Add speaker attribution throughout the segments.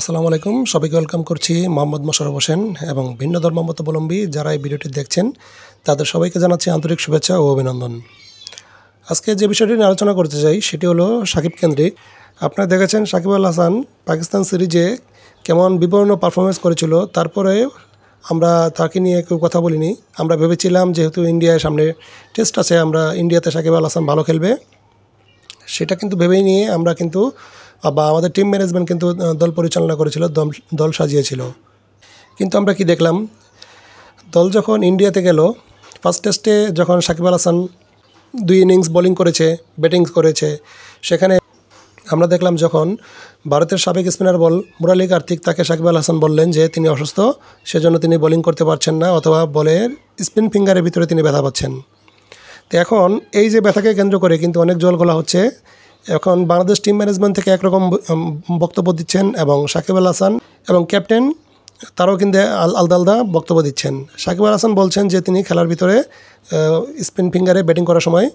Speaker 1: আসসালামু আলাইকুম সবাইকে ওয়েলকাম করছি মোহাম্মদ মোশারফ হোসেন এবং ভিন্ন ধর্মমতাবলম্বী যারা এই ভিডিওটি দেখছেন তাদের সবাইকে জানাচ্ছি আন্তরিক শুভেচ্ছা ও অভিনন্দন আজকে যে বিষয়টি নিয়ে আলোচনা করতে চাই সেটি হলো সাকিব কেন্দ্রিক আপনারা দেখেছেন সাকিব আল হাসান পাকিস্তান সিরিজে কেমন বিবর্ণ পারফরমেন্স করেছিল তারপরে আমরা তাকে নিয়ে কেউ কথা বলিনি আমরা ভেবেছিলাম যেহেতু ইন্ডিয়ার সামনে টেস্ট আছে আমরা ইন্ডিয়াতে সাকিব আল হাসান ভালো খেলবে সেটা কিন্তু ভেবেই নিয়ে আমরা কিন্তু বা আমাদের টিম ম্যানেজমেন্ট কিন্তু দল পরিচালনা করেছিল দল দল সাজিয়েছিল কিন্তু আমরা কি দেখলাম দল যখন ইন্ডিয়াতে গেল ফার্স্ট টেস্টে যখন সাকিব আল হাসান দুই ইনিংস বোলিং করেছে ব্যাটিং করেছে সেখানে আমরা দেখলাম যখন ভারতের সাবেক স্পিনার বল মুরালি কার্তিক তাকে সাকিব আল হাসান বললেন যে তিনি অসুস্থ সেজন্য তিনি বোলিং করতে পারছেন না অথবা বলের স্পিন ফিঙ্গারের ভিতরে তিনি ব্যথা পাচ্ছেন তো এখন এই যে ব্যথাকে কেন্দ্র করে কিন্তু অনেক জল গোলা হচ্ছে এখন বাংলাদেশ টিম ম্যানেজমেন্ট থেকে একরকম বক্তব্য দিচ্ছেন এবং সাকিব আল হাসান এবং ক্যাপ্টেন তারাও কিন্তু আলাদা আলাদা বক্তব্য দিচ্ছেন সাকিব আল হাসান বলছেন যে তিনি খেলার ভিতরে স্পিন ফিঙ্গারে ব্যাটিং করার সময়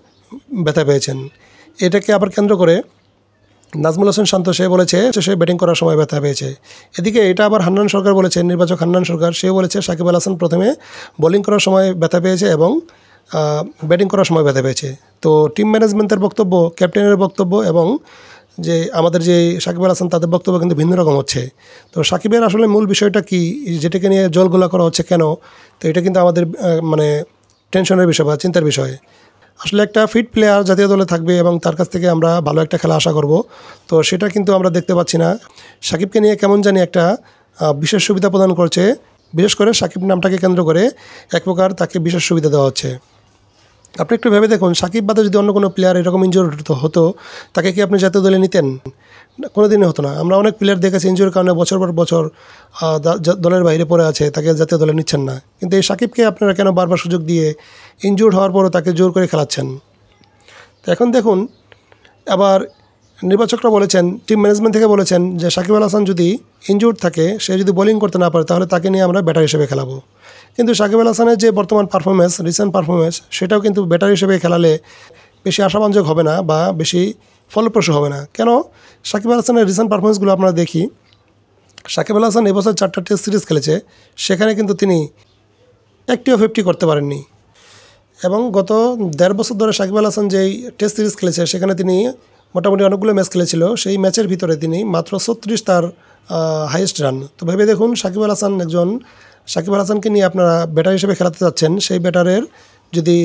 Speaker 1: ব্যথা পেয়েছেন এটাকে আবার কেন্দ্র করে নাজমুল হোসেন শান্ত সে বলেছে সে ব্যাটিং করার সময় ব্যথা পেয়েছে এদিকে এটা আবার হান্নান সরকার বলেছে নির্বাচক হান্নান সরকার সে বলেছে সাকিব আল হাসান প্রথমে বোলিং করার সময় ব্যথা পেয়েছে এবং ব্যাটিং করার সময় ব্যথা পেয়েছে তো টিম ম্যানেজমেন্টের বক্তব্য ক্যাপ্টেনের বক্তব্য এবং যে আমাদের যে সাকিবের আসান তাদের বক্তব্য কিন্তু ভিন্ন রকম হচ্ছে তো সাকিবের আসলে মূল বিষয়টা কি যেটাকে নিয়ে গোলা করা হচ্ছে কেন তো এটা কিন্তু আমাদের মানে টেনশনের বিষয় বা চিন্তার বিষয় আসলে একটা ফিট প্লেয়ার জাতীয় দলে থাকবে এবং তার কাছ থেকে আমরা ভালো একটা খেলা আশা করব তো সেটা কিন্তু আমরা দেখতে পাচ্ছি না সাকিবকে নিয়ে কেমন জানি একটা বিশেষ সুবিধা প্রদান করছে বিশেষ করে সাকিব নামটাকে কেন্দ্র করে এক প্রকার তাকে বিশেষ সুবিধা দেওয়া হচ্ছে আপনি একটু ভেবে দেখুন সাকিব বাদে যদি অন্য কোনো প্লেয়ার এরকম ইঞ্জুরি হতো তাকে কি আপনি জাতীয় দলে নিতেন কোনো দিনই হতো না আমরা অনেক প্লেয়ার দেখেছি ইঞ্জুরির কারণে বছর পর বছর দলের বাইরে পড়ে আছে তাকে জাতীয় দলে নিচ্ছেন না কিন্তু এই সাকিবকে আপনারা কেন বারবার সুযোগ দিয়ে ইনজুর হওয়ার পরও তাকে জোর করে খেলাচ্ছেন তো এখন দেখুন আবার নির্বাচকরা বলেছেন টিম ম্যানেজমেন্ট থেকে বলেছেন যে সাকিব আল হাসান যদি ইনজুর থাকে সে যদি বোলিং করতে না পারে তাহলে তাকে নিয়ে আমরা ব্যাটার হিসেবে খেলাবো কিন্তু সাকিব আল হাসানের যে বর্তমান পারফরমেন্স রিসেন্ট পারফরমেন্স সেটাও কিন্তু ব্যাটার হিসেবে খেলালে বেশি আশাবাঞ্জক হবে না বা বেশি ফলপ্রসূ হবে না কেন সাকিব আল হাসানের রিসেন্ট পারফরমেন্সগুলো আমরা দেখি সাকিব আল হাসান এবছর চারটা টেস্ট সিরিজ খেলেছে সেখানে কিন্তু তিনি একটিও ফিফটি করতে পারেননি এবং গত দেড় বছর ধরে সাকিব আল হাসান যেই টেস্ট সিরিজ খেলেছে সেখানে তিনি মোটামুটি অনেকগুলো ম্যাচ খেলেছিল সেই ম্যাচের ভিতরে তিনি মাত্র ছত্রিশ তার হাইয়েস্ট রান তো ভেবে দেখুন সাকিব আল হাসান একজন সাকিব আল হাসানকে নিয়ে আপনারা ব্যাটার হিসেবে খেলাতে চাচ্ছেন সেই ব্যাটারের যদি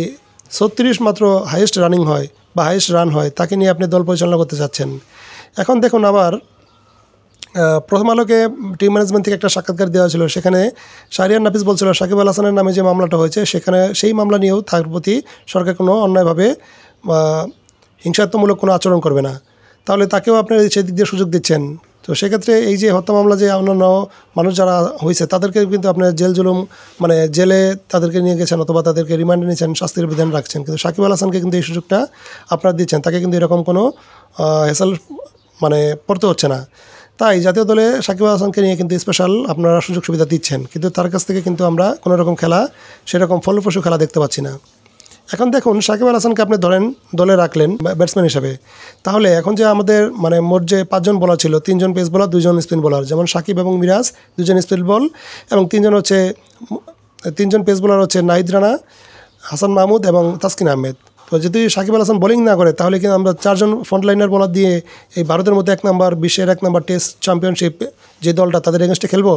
Speaker 1: ছত্রিশ মাত্র হাইয়েস্ট রানিং হয় বা হাইয়েস্ট রান হয় তাকে নিয়ে আপনি দল পরিচালনা করতে চাচ্ছেন এখন দেখুন আবার প্রথম আলোকে টিম ম্যানেজমেন্ট থেকে একটা সাক্ষাৎকার দেওয়া হয়েছিল সেখানে শারিয়ান নাফিস বলছিল সাকিব আল হাসানের নামে যে মামলাটা হয়েছে সেখানে সেই মামলা নিয়েও তার প্রতি সরকার কোনো অন্যায়ভাবে হিংসাত্মমূলক কোনো আচরণ করবে না তাহলে তাকেও আপনি সেদিক দিয়ে সুযোগ দিচ্ছেন তো সেক্ষেত্রে এই যে হত্যা মামলা যে অন্যান্য মানুষ যারা হয়েছে তাদেরকে কিন্তু আপনার জেল জুলুম মানে জেলে তাদেরকে নিয়ে গেছেন অথবা তাদেরকে রিমান্ডে নিয়েছেন শাস্তির বিধান রাখছেন কিন্তু সাকিব আল হাসানকে কিন্তু এই সুযোগটা আপনার দিচ্ছেন তাকে কিন্তু এরকম কোনো হেসাল মানে পড়তে হচ্ছে না তাই জাতীয় দলে সাকিব আল হাসানকে নিয়ে কিন্তু স্পেশাল আপনারা সুযোগ সুবিধা দিচ্ছেন কিন্তু তার কাছ থেকে কিন্তু আমরা কোনো রকম খেলা সেরকম ফলপ্রসূ খেলা দেখতে পাচ্ছি না এখন দেখুন সাকিব আল হাসানকে আপনি ধরেন দলে রাখলেন ব্যাটসম্যান হিসাবে তাহলে এখন যে আমাদের মানে মোট যে পাঁচজন বলার ছিল তিনজন পেস বলার দুজন স্পিন বলার যেমন সাকিব এবং মিরাজ দুজন স্পিন বল এবং তিনজন হচ্ছে তিনজন পেস বলার হচ্ছে নাহিদ রানা হাসান মাহমুদ এবং তাসকিন আহমেদ তো যদি সাকিব আল হাসান বোলিং না করে তাহলে কিন্তু আমরা চারজন লাইনার বলার দিয়ে এই ভারতের মধ্যে এক নম্বর বিশ্বের এক নম্বর টেস্ট চ্যাম্পিয়নশিপ যে দলটা তাদের এগেনস্টে খেলবো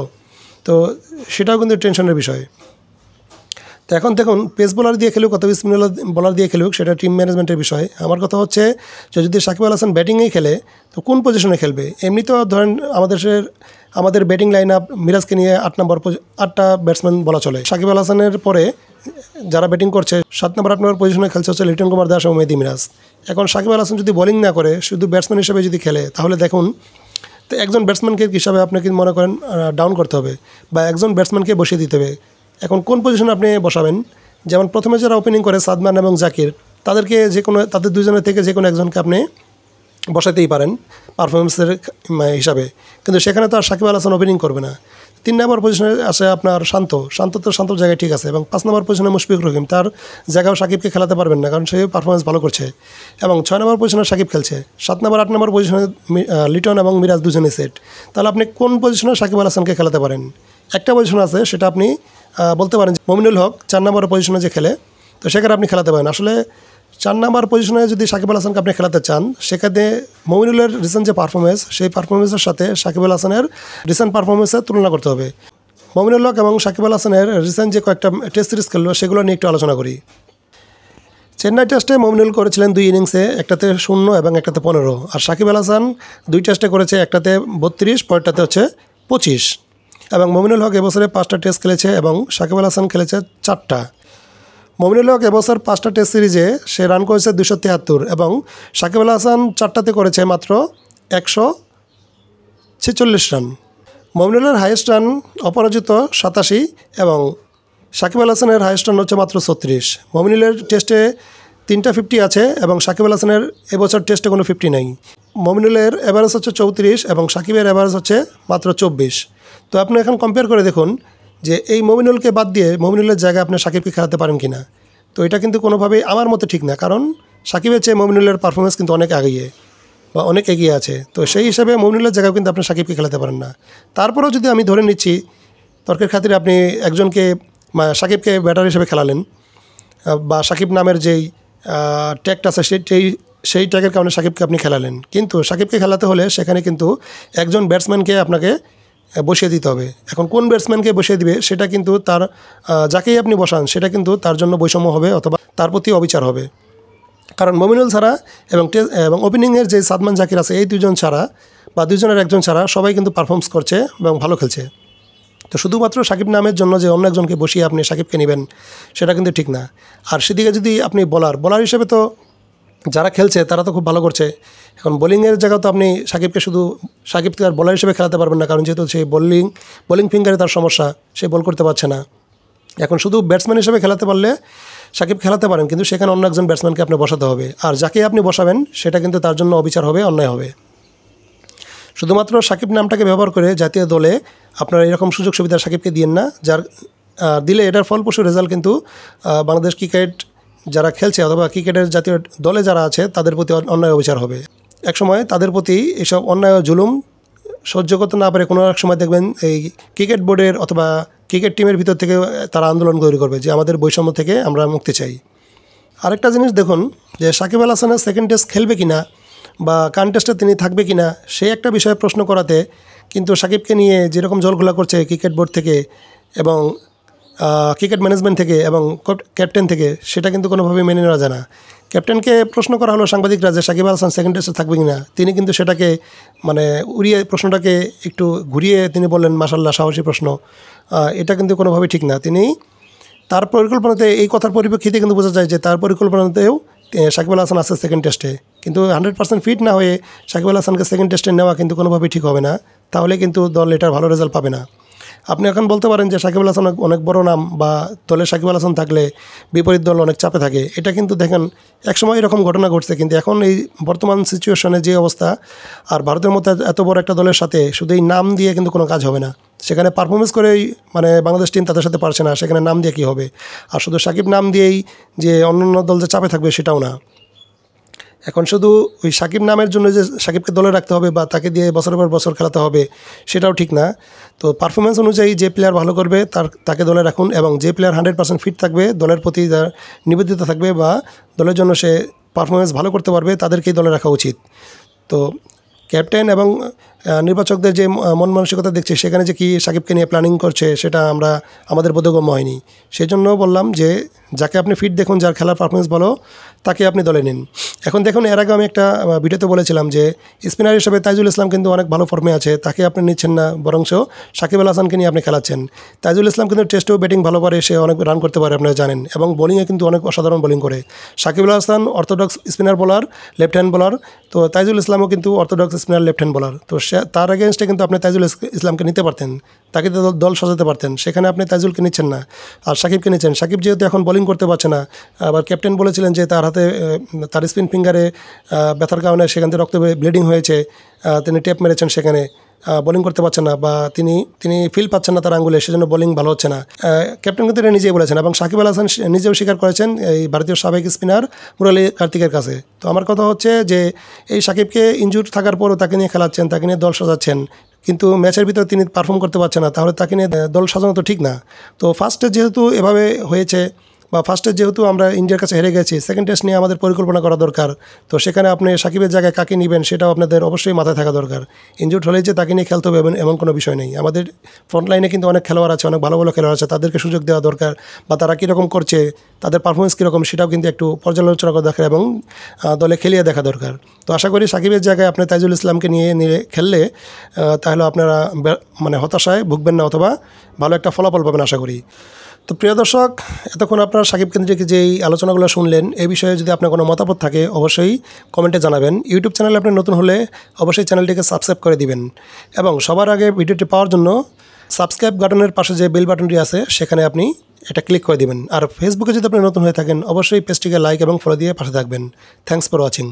Speaker 1: তো সেটাও কিন্তু টেনশনের বিষয় তো এখন দেখুন পেস বোলার দিয়ে খেলুক অথবা স্পিন বোলার দিয়ে খেলুক সেটা টিম ম্যানেজমেন্টের বিষয় আমার কথা হচ্ছে যে যদি সাকিব আল হাসান ব্যাটিংয়েই খেলে তো কোন পজিশনে খেলবে এমনি তো ধরেন আমাদের আমাদের ব্যাটিং লাইন আপ মিরাজকে নিয়ে আট নম্বর আটটা ব্যাটসম্যান বলা চলে সাকিব আল হাসানের পরে যারা ব্যাটিং করছে সাত নম্বর আট নম্বর পজিশনে খেলছে হচ্ছে লিটন কুমার দাস ও মেহেদি মিরাজ এখন সাকিব আল হাসান যদি বোলিং না করে শুধু ব্যাটসম্যান হিসেবে যদি খেলে তাহলে দেখুন তো একজন ব্যাটসম্যানকে হিসাবে আপনাকে মনে করেন ডাউন করতে হবে বা একজন ব্যাটসম্যানকে বসিয়ে দিতে হবে এখন কোন পজিশনে আপনি বসাবেন যেমন প্রথমে যারা ওপেনিং করে সাদমান এবং জাকির তাদেরকে যে কোনো তাদের দুজনের থেকে যে কোনো একজনকে আপনি বসাতেই পারেন পারফরমেন্সের হিসাবে কিন্তু সেখানে তো আর সাকিব আল হাসান ওপেনিং করবে না তিন নম্বর পজিশনে আছে আপনার শান্ত শান্ত তো শান্ত জায়গায় ঠিক আছে এবং পাঁচ নম্বর পজিশনে মুশফিক রহিম তার জায়গাও সাকিবকে খেলাতে পারবেন না কারণ সে পারফরমেন্স ভালো করছে এবং ছয় নম্বর পজিশনে সাকিব খেলছে সাত নম্বর আট নম্বর পজিশনে লিটন এবং মিরাজ দুজনে সেট তাহলে আপনি কোন পজিশনে সাকিব আল হাসানকে খেলাতে পারেন একটা পজিশন আছে সেটা আপনি বলতে পারেন মমিনুল হক চার নম্বর পজিশনে যে খেলে তো সেখানে আপনি খেলাতে পারেন আসলে চার নাম্বার পজিশনে যদি সাকিব আল হাসানকে আপনি খেলাতে চান সেখানে মমিনুলের রিসেন্ট যে পারফরমেন্স সেই পারফরমেন্সের সাথে সাকিব আল হাসানের রিসেন্ট পারফরমেন্সের তুলনা করতে হবে মমিনুল হক এবং সাকিব আল হাসানের রিসেন্ট যে কয়েকটা টেস্ট সিরিজ খেললো সেগুলো নিয়ে একটু আলোচনা করি চেন্নাই টেস্টে মমিনুল করেছিলেন দুই ইনিংসে একটাতে শূন্য এবং একটাতে পনেরো আর সাকিব আল হাসান দুই টেস্টে করেছে একটাতে বত্রিশ পরেরটাতে হচ্ছে পঁচিশ এবং মমিনুল হক এবছরে পাঁচটা টেস্ট খেলেছে এবং সাকিব আল হাসান খেলেছে চারটা মমিনুল হক এবছর পাঁচটা টেস্ট সিরিজে সে রান করেছে দুশো তিয়াত্তর এবং সাকিব আল হাসান চারটাতে করেছে মাত্র একশো ছেচল্লিশ রান মমিনুলের হাইয়েস্ট রান অপরাজিত সাতাশি এবং সাকিব আল হাসানের হাইয়েস্ট রান হচ্ছে মাত্র ছত্রিশ মমিনুলের টেস্টে তিনটা ফিফটি আছে এবং সাকিব আল হাসানের এবছর টেস্টে কোনো ফিফটি নেই মমিনুলের অ্যাভারেজ হচ্ছে চৌত্রিশ এবং সাকিবের অ্যাভারেজ হচ্ছে মাত্র চব্বিশ তো আপনি এখন কম্পেয়ার করে দেখুন যে এই মমিনুলকে বাদ দিয়ে মমিনুলের জায়গায় আপনি সাকিবকে খেলাতে পারেন কি না তো এটা কিন্তু কোনোভাবেই আমার মতে ঠিক না কারণ সাকিবের চেয়ে মমিনুলের পারফরমেন্স কিন্তু অনেক আগিয়ে বা অনেক এগিয়ে আছে তো সেই হিসাবে মমিনুলের জায়গায় কিন্তু আপনি সাকিবকে খেলাতে পারেন না তারপরেও যদি আমি ধরে নিচ্ছি তর্কের খাতিরে আপনি একজনকে সাকিবকে ব্যাটার হিসেবে খেলালেন বা সাকিব নামের যেই ট্যাগটা আছে সেই সেই ট্যাগের কারণে সাকিবকে আপনি খেলালেন কিন্তু সাকিবকে খেলাতে হলে সেখানে কিন্তু একজন ব্যাটসম্যানকে আপনাকে বসিয়ে দিতে হবে এখন কোন ব্যাটসম্যানকে বসিয়ে দিবে সেটা কিন্তু তার যাকেই আপনি বসান সেটা কিন্তু তার জন্য বৈষম্য হবে অথবা তার প্রতি অবিচার হবে কারণ মমিনুল ছাড়া এবং এবং ওপেনিংয়ের যে সাদমান জাকির আছে এই দুজন ছাড়া বা দুজনের একজন ছাড়া সবাই কিন্তু পারফর্মস করছে এবং ভালো খেলছে তো শুধুমাত্র সাকিব নামের জন্য যে অন্য একজনকে বসিয়ে আপনি সাকিবকে নেবেন সেটা কিন্তু ঠিক না আর সেদিকে যদি আপনি বলার বলার হিসেবে তো যারা খেলছে তারা তো খুব ভালো করছে এখন বোলিংয়ের জায়গা তো আপনি সাকিবকে শুধু সাকিবকে আর বোলার হিসেবে খেলাতে পারবেন না কারণ যেহেতু সেই বোলিং বোলিং ফিঙ্গারে তার সমস্যা সে বল করতে পারছে না এখন শুধু ব্যাটসম্যান হিসেবে খেলাতে পারলে সাকিব খেলাতে পারেন কিন্তু সেখানে অন্য একজন ব্যাটসম্যানকে আপনি বসাতে হবে আর যাকে আপনি বসাবেন সেটা কিন্তু তার জন্য অবিচার হবে অন্যায় হবে শুধুমাত্র সাকিব নামটাকে ব্যবহার করে জাতীয় দলে আপনারা এরকম সুযোগ সুবিধা সাকিবকে দিয়ে না যার দিলে এটার ফলপ্রসূ রেজাল্ট কিন্তু বাংলাদেশ ক্রিকেট যারা খেলছে অথবা ক্রিকেটের জাতীয় দলে যারা আছে তাদের প্রতি অন্যায় অবিচার হবে এক সময় তাদের প্রতি এসব অন্যায় জুলুম সহ্য করতে না পারে কোনো এক সময় দেখবেন এই ক্রিকেট বোর্ডের অথবা ক্রিকেট টিমের ভিতর থেকে তারা আন্দোলন তৈরি করবে যে আমাদের বৈষম্য থেকে আমরা মুক্তি চাই আরেকটা জিনিস দেখুন যে সাকিব আল হাসানের সেকেন্ড টেস্ট খেলবে কি না বা টেস্টে তিনি থাকবে কি না সেই একটা বিষয়ে প্রশ্ন করাতে কিন্তু সাকিবকে নিয়ে যেরকম জলঘোলা করছে ক্রিকেট বোর্ড থেকে এবং ক্রিকেট ম্যানেজমেন্ট থেকে এবং ক্যাপ্টেন থেকে সেটা কিন্তু কোনোভাবেই মেনে নেওয়া যায় না ক্যাপ্টেনকে প্রশ্ন করা হলো সাংবাদিকরা যে সাকিব আল হাসান সেকেন্ড টেস্টে থাকবে কি না তিনি কিন্তু সেটাকে মানে উড়িয়ে প্রশ্নটাকে একটু ঘুরিয়ে তিনি বললেন মাসাল্লাহ সাহসী প্রশ্ন এটা কিন্তু কোনোভাবেই ঠিক না তিনি তার পরিকল্পনাতে এই কথার পরিপ্রেক্ষিতে কিন্তু বোঝা যায় যে তার পরিকল্পনাতেও সাকিব আল হাসান আছে সেকেন্ড টেস্টে কিন্তু হান্ড্রেড পার্সেন্ট ফিট না হয়ে সাকিব আল হাসানকে সেকেন্ড টেস্টে নেওয়া কিন্তু কোনোভাবেই ঠিক হবে না তাহলে কিন্তু দল এটার ভালো রেজাল্ট পাবে না আপনি এখন বলতে পারেন যে সাকিব আল হাসান অনেক বড় নাম বা তলে সাকিব আল হাসান থাকলে বিপরীত দল অনেক চাপে থাকে এটা কিন্তু দেখেন একসময় এরকম ঘটনা ঘটছে কিন্তু এখন এই বর্তমান সিচুয়েশনে যে অবস্থা আর ভারতের মতো এত বড় একটা দলের সাথে শুধু এই নাম দিয়ে কিন্তু কোনো কাজ হবে না সেখানে পারফরমেন্স করেই মানে বাংলাদেশ টিম তাদের সাথে পারছে না সেখানে নাম দিয়ে কী হবে আর শুধু সাকিব নাম দিয়েই যে অন্য দল যে চাপে থাকবে সেটাও না এখন শুধু ওই সাকিব নামের জন্য যে সাকিবকে দলে রাখতে হবে বা তাকে দিয়ে বছরের পর বছর খেলাতে হবে সেটাও ঠিক না তো পারফরমেন্স অনুযায়ী যে প্লেয়ার ভালো করবে তার তাকে দলে রাখুন এবং যে প্লেয়ার হান্ড্রেড পার্সেন্ট ফিট থাকবে দলের প্রতি তার নিবেদিত থাকবে বা দলের জন্য সে পারফরমেন্স ভালো করতে পারবে তাদেরকেই দলে রাখা উচিত তো ক্যাপ্টেন এবং নির্বাচকদের যে মন মানসিকতা দেখছে সেখানে যে কি সাকিবকে নিয়ে প্ল্যানিং করছে সেটা আমরা আমাদের বোধগম্য হয়নি সেই জন্য বললাম যে যাকে আপনি ফিট দেখুন যার খেলার পারফরমেন্স বলো তাকে আপনি দলে নিন এখন দেখুন এর আগে আমি একটা ভিডিওতে বলেছিলাম যে স্পিনার হিসেবে তাইজুল ইসলাম কিন্তু অনেক ভালো ফর্মে আছে তাকে আপনি নিচ্ছেন না বরংশ সাকিব আল হাসানকে নিয়ে আপনি খেলাচ্ছেন তাইজুল ইসলাম কিন্তু টেস্টেও ব্যাটিং ভালো পারে সে অনেক রান করতে পারে আপনারা জানেন এবং বোলিংয়ে কিন্তু অনেক অসাধারণ বোলিং করে Shakib Al Hasan orthodox spinner bowler left hand bowler তো তাইজুল ইসলামও কিন্তু orthodox spinner left hand bowler তো তার এগেনস্টে কিন্তু আপনি তাইজুল ইসলামকে নিতে পারতেন তাকে দল সাজাতে পারতেন সেখানে আপনি তাইজুলকে নিচ্ছেন না আর সাকিবকে নিচ্ছেন সাকিব যেহেতু এখন বোলিং করতে পারছে না আবার ক্যাপ্টেন বলেছিলেন যে তার হাতে তার স্পিন ফিঙ্গারে ব্যথার কারণে সেখান থেকে রক্ত ব্লিডিং হয়েছে তিনি টেপ মেরেছেন সেখানে বোলিং করতে পারছেন না বা তিনি তিনি ফিল পাচ্ছেন না তার আঙ্গুলে সেজন্য বোলিং ভালো হচ্ছে না ক্যাপ্টেন কিন্তু এটা নিজেই বলেছেন এবং সাকিব আল হাসান নিজেও স্বীকার করেছেন এই ভারতীয় সাবেক স্পিনার মুরালি কার্তিকের কাছে তো আমার কথা হচ্ছে যে এই সাকিবকে ইঞ্জুর থাকার পরও তাকে নিয়ে খেলাচ্ছেন তাকে নিয়ে দল সাজাচ্ছেন কিন্তু ম্যাচের ভিতরে তিনি পারফর্ম করতে পারছেন না তাহলে তাকে নিয়ে দল সাজানো তো ঠিক না তো ফার্স্টে যেহেতু এভাবে হয়েছে বা ফার্স্টে যেহেতু আমরা ইন্ডিয়ার কাছে হেরে গেছি সেকেন্ড টেস্ট নিয়ে আমাদের পরিকল্পনা করা দরকার তো সেখানে আপনি সাকিবের জায়গায় কাকে নেবেন সেটাও আপনাদের অবশ্যই মাথায় থাকা দরকার ইনজুর্ড হলে যে তাকে নিয়ে খেলতে হবে এমন কোনো বিষয় নেই আমাদের ফ্রন্টলাইনে কিন্তু অনেক খেলোয়াড় আছে অনেক ভালো ভালো খেলোয়াড় আছে তাদেরকে সুযোগ দেওয়া দরকার বা তারা কীরকম করছে তাদের পারফরমেন্স কীরকম সেটাও কিন্তু একটু পর্যালোচনা করা দরকার এবং দলে খেলিয়ে দেখা দরকার তো আশা করি সাকিবের জায়গায় আপনি তাইজুল ইসলামকে নিয়ে নিয়ে খেললে তাহলে আপনারা মানে হতাশায় ভুগবেন না অথবা ভালো একটা ফলাফল পাবেন আশা করি তো প্রিয় দর্শক এতক্ষণ আপনার সাকিব কেন্দ্রিক যেই আলোচনাগুলো শুনলেন এ বিষয়ে যদি আপনার কোনো মতামত থাকে অবশ্যই কমেন্টে জানাবেন ইউটিউব চ্যানেল আপনি নতুন হলে অবশ্যই চ্যানেলটিকে সাবস্ক্রাইব করে দিবেন এবং সবার আগে ভিডিওটি পাওয়ার জন্য সাবস্ক্রাইব বাটনের পাশে যে বেল বাটনটি আছে সেখানে আপনি এটা ক্লিক করে দিবেন আর ফেসবুকে যদি আপনি নতুন হয়ে থাকেন অবশ্যই পেজটিকে লাইক এবং ফলো দিয়ে পাশে থাকবেন থ্যাংকস ফর ওয়াচিং